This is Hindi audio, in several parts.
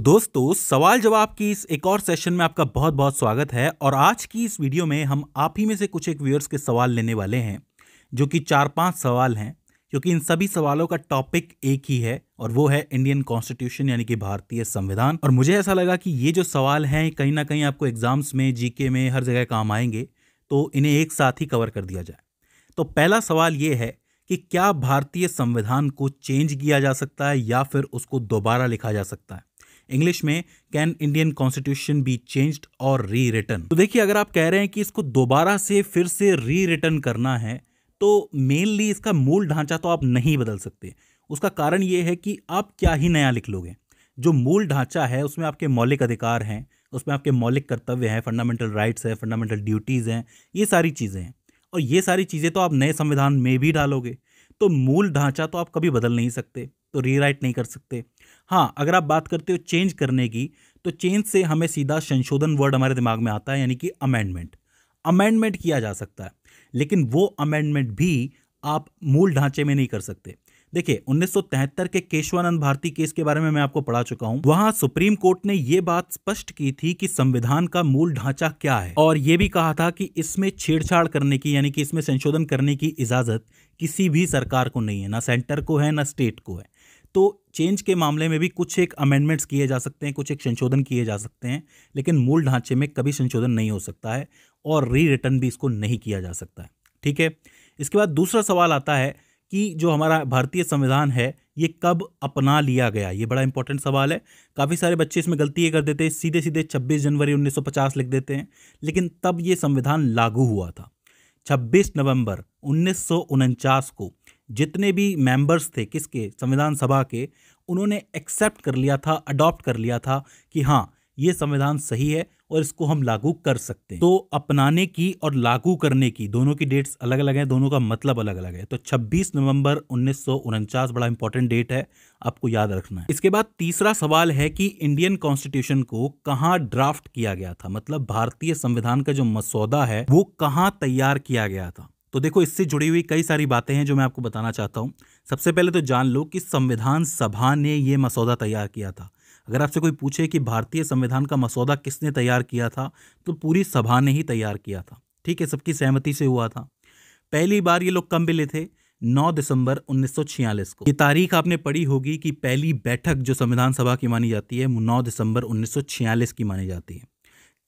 तो दोस्तों सवाल जवाब की इस एक और सेशन में आपका बहुत बहुत स्वागत है और आज की इस वीडियो में हम आप ही में से कुछ एक व्यूअर्स के सवाल लेने वाले हैं जो कि चार पांच सवाल हैं क्योंकि इन सभी सवालों का टॉपिक एक ही है और वो है इंडियन कॉन्स्टिट्यूशन यानी कि भारतीय संविधान और मुझे ऐसा लगा कि ये जो सवाल हैं कहीं ना कहीं आपको एग्जाम्स में जीके में हर जगह काम आएंगे तो इन्हें एक साथ ही कवर कर दिया जाए तो पहला सवाल ये है कि क्या भारतीय संविधान को चेंज किया जा सकता है या फिर उसको दोबारा लिखा जा सकता है इंग्लिश में can Indian constitution be change और री रिटर्न तो देखिए अगर आप कह रहे हैं कि इसको दोबारा से फिर से री रिटर्न करना है तो मेनली इसका मूल ढांचा तो आप नहीं बदल सकते उसका कारण ये है कि आप क्या ही नया लिख लोगे जो मूल ढांचा है उसमें आपके मौलिक अधिकार हैं उसमें आपके मौलिक कर्तव्य हैं फंडामेंटल राइट्स हैं फंडामेंटल ड्यूटीज़ हैं ये सारी चीज़ें हैं और ये सारी चीज़ें तो आप नए संविधान में भी डालोगे तो मूल ढांचा तो आप कभी बदल नहीं सकते तो रीराइट नहीं कर सकते हाँ अगर आप बात करते हो चेंज करने की तो चेंज से हमें सीधा संशोधन वर्ड हमारे दिमाग में आता है यानी कि अमेंडमेंट अमेंडमेंट किया जा सकता है लेकिन वो अमेंडमेंट भी आप मूल ढांचे में नहीं कर सकते देखिए उन्नीस के केशवानंद भारती केस के बारे में मैं आपको पढ़ा चुका हूं वहां सुप्रीम कोर्ट ने ये बात स्पष्ट की थी कि संविधान का मूल ढांचा क्या है और ये भी कहा था कि इसमें छेड़छाड़ करने की यानी कि इसमें संशोधन करने की इजाजत किसी भी सरकार को नहीं है ना सेंटर को है ना स्टेट को है तो चेंज के मामले में भी कुछ एक अमेंडमेंट्स किए जा सकते हैं कुछ एक संशोधन किए जा सकते हैं लेकिन मूल ढांचे में कभी संशोधन नहीं हो सकता है और री रिटर्न भी इसको नहीं किया जा सकता है ठीक है इसके बाद दूसरा सवाल आता है कि जो हमारा भारतीय संविधान है ये कब अपना लिया गया ये बड़ा इंपॉर्टेंट सवाल है काफ़ी सारे बच्चे इसमें गलती ये कर देते हैं सीधे सीधे 26 जनवरी 1950 लिख देते हैं लेकिन तब ये संविधान लागू हुआ था 26 नवंबर उन्नीस को जितने भी मेंबर्स थे किसके संविधान सभा के उन्होंने एक्सेप्ट कर लिया था अडॉप्ट कर लिया था कि हाँ ये संविधान सही है और इसको हम लागू कर सकते हैं तो अपनाने की और लागू करने की दोनों की डेट्स अलग अलग हैं दोनों का मतलब अलग अलग है तो 26 नवंबर उन्नीस बड़ा इंपॉर्टेंट डेट है आपको याद रखना है इसके बाद तीसरा सवाल है कि इंडियन कॉन्स्टिट्यूशन को कहाँ ड्राफ्ट किया गया था मतलब भारतीय संविधान का जो मसौदा है वो कहाँ तैयार किया गया था तो देखो इससे जुड़ी हुई कई सारी बातें हैं जो मैं आपको बताना चाहता हूँ सबसे पहले तो जान लो कि संविधान सभा ने ये मसौदा तैयार किया था अगर आपसे कोई पूछे कि भारतीय संविधान का मसौदा किसने तैयार किया था तो पूरी सभा ने ही तैयार किया था ठीक है सबकी सहमति से हुआ था पहली बार ये लोग कम मिले थे 9 दिसंबर 1946 को ये तारीख आपने पढ़ी होगी कि पहली बैठक जो संविधान सभा की मानी जाती है 9 दिसंबर उन्नीस की मानी जाती है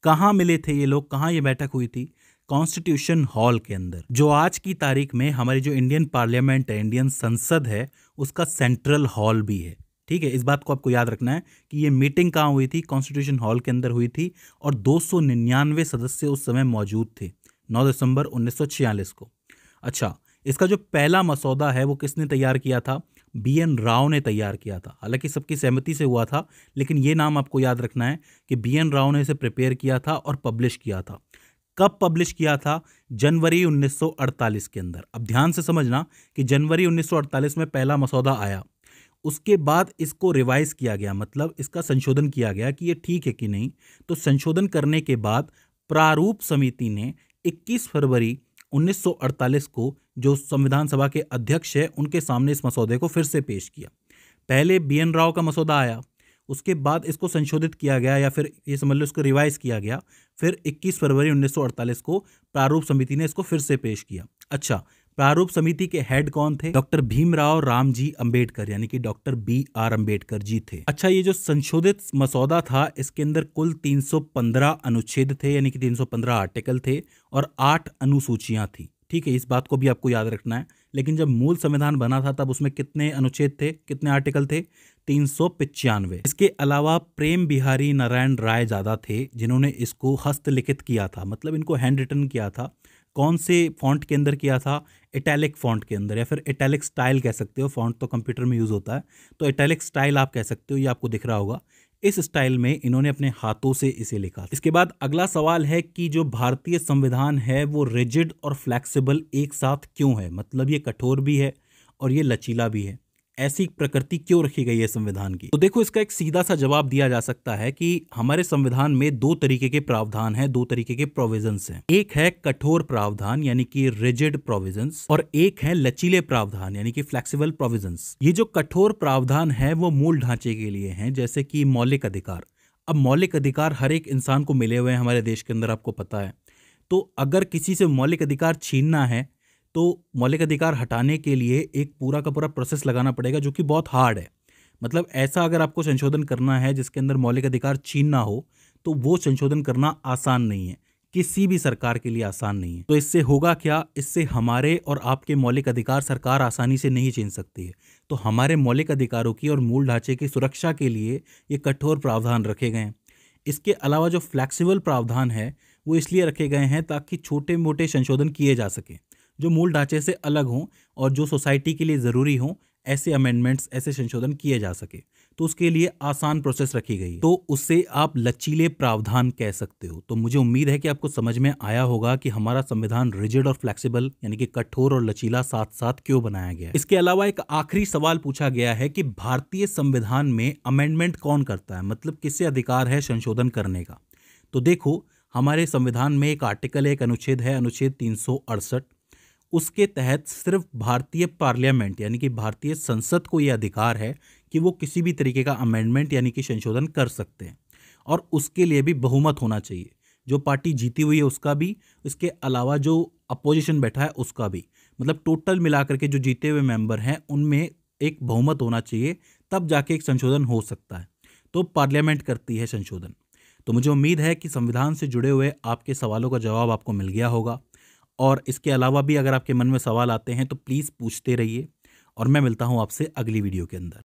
कहाँ मिले थे ये लोग कहाँ ये बैठक हुई थी कॉन्स्टिट्यूशन हॉल के अंदर जो आज की तारीख में हमारी जो इंडियन पार्लियामेंट है इंडियन संसद है उसका सेंट्रल हॉल भी है ठीक है इस बात को आपको याद रखना है कि ये मीटिंग कहाँ हुई थी कॉन्स्टिट्यूशन हॉल के अंदर हुई थी और दो सदस्य उस समय मौजूद थे 9 दिसंबर उन्नीस को अच्छा इसका जो पहला मसौदा है वो किसने तैयार किया था बी एन राव ने तैयार किया था हालांकि सबकी सहमति से हुआ था लेकिन ये नाम आपको याद रखना है कि बी एन राव ने इसे प्रिपेयर किया था और पब्लिश किया था कब पब्लिश किया था जनवरी 1948 के अंदर अब ध्यान से समझना कि जनवरी 1948 में पहला मसौदा आया उसके बाद इसको रिवाइज किया गया मतलब इसका संशोधन किया गया कि ये ठीक है कि नहीं तो संशोधन करने के बाद प्रारूप समिति ने 21 फरवरी 1948 को जो संविधान सभा के अध्यक्ष है उनके सामने इस मसौदे को फिर से पेश किया पहले बी एन राव का मसौदा आया उसके बाद इसको संशोधित किया गया या फिर ये समझ लो इसको रिवाइज किया गया फिर 21 फरवरी 1948 को प्रारूप समिति ने इसको फिर से पेश किया अच्छा प्रारूप समिति के हेड कौन थे डॉक्टर भीमराव रामजी अंबेडकर अम्बेडकर यानी कि doctor B R Ambedkar ji थे अच्छा ये जो संशोधित मसौदा था इसके अंदर कुल 315 अनुच्छेद थे यानी कि 315 आर्टिकल थे और आठ अनुसूचियां थी ठीक है इस बात को भी आपको याद रखना है लेकिन जब मूल संविधान बना था तब उसमें कितने अनुच्छेद थे कितने आर्टिकल थे तीन सौ पिचानवे इसके अलावा प्रेम बिहारी नारायण राय ज़्यादा थे जिन्होंने इसको हस्तलिखित किया था मतलब इनको हैंड रिटन किया था कौन से फॉन्ट के अंदर किया था इटैलिक फॉन्ट के अंदर या फिर इटैलिक स्टाइल कह सकते हो फॉन्ट तो कंप्यूटर में यूज़ होता है तो इटैलिक स्टाइल आप कह सकते हो ये आपको दिख रहा होगा इस स्टाइल में इन्होंने अपने हाथों से इसे लिखा इसके बाद अगला सवाल है कि जो भारतीय संविधान है वो रिजिड और फ्लैक्सीबल एक साथ क्यों है मतलब ये कठोर भी है और ये लचीला भी है ऐसी प्रकृति क्यों रखी गई है संविधान की तो देखो इसका एक सीधा सा जवाब दिया जा सकता है कि हमारे संविधान में दो तरीके के प्रावधान है दो तरीके के प्रोविजन है एक है कठोर प्रावधान यानी कि रिजिड प्रोविजन और एक है लचीले प्रावधान यानी कि फ्लेक्सीबल प्रोविजन ये जो कठोर प्रावधान है वो मूल ढांचे के लिए है जैसे कि मौलिक अधिकार अब मौलिक अधिकार हर एक इंसान को मिले हुए हैं हमारे देश के अंदर आपको पता है तो अगर किसी से मौलिक अधिकार छीनना है तो मौलिक अधिकार हटाने के लिए एक पूरा का पूरा प्रोसेस लगाना पड़ेगा जो कि बहुत हार्ड है मतलब ऐसा अगर आपको संशोधन करना है जिसके अंदर मौलिक अधिकार छीनना हो तो वो संशोधन करना आसान नहीं है किसी भी सरकार के लिए आसान नहीं है तो इससे होगा क्या इससे हमारे और आपके मौलिक अधिकार सरकार आसानी से नहीं छीन सकती है तो हमारे मौलिक अधिकारों की और मूल ढांचे की सुरक्षा के लिए ये कठोर प्रावधान रखे गए हैं इसके अलावा जो फ्लैक्सिबल प्रावधान है वो इसलिए रखे गए हैं ताकि छोटे मोटे संशोधन किए जा सकें जो मूल ढांचे से अलग हों और जो सोसाइटी के लिए ज़रूरी हों ऐसे अमेंडमेंट्स ऐसे संशोधन किए जा सके तो उसके लिए आसान प्रोसेस रखी गई तो उससे आप लचीले प्रावधान कह सकते हो तो मुझे उम्मीद है कि आपको समझ में आया होगा कि हमारा संविधान रिजिड और फ्लेक्सिबल यानी कि कठोर और लचीला साथ साथ क्यों बनाया गया इसके अलावा एक आखिरी सवाल पूछा गया है कि भारतीय संविधान में अमेंडमेंट कौन करता है मतलब किससे अधिकार है संशोधन करने का तो देखो हमारे संविधान में एक आर्टिकल एक अनुच्छेद है अनुच्छेद तीन उसके तहत सिर्फ भारतीय पार्लियामेंट यानी कि भारतीय संसद को यह अधिकार है कि वो किसी भी तरीके का अमेंडमेंट यानी कि संशोधन कर सकते हैं और उसके लिए भी बहुमत होना चाहिए जो पार्टी जीती हुई है उसका भी इसके अलावा जो अपोजिशन बैठा है उसका भी मतलब टोटल मिलाकर के जो जीते हुए मेंबर हैं उनमें एक बहुमत होना चाहिए तब जाके एक संशोधन हो सकता है तो पार्लियामेंट करती है संशोधन तो मुझे उम्मीद है कि संविधान से जुड़े हुए आपके सवालों का जवाब आपको मिल गया होगा और इसके अलावा भी अगर आपके मन में सवाल आते हैं तो प्लीज़ पूछते रहिए और मैं मिलता हूँ आपसे अगली वीडियो के अंदर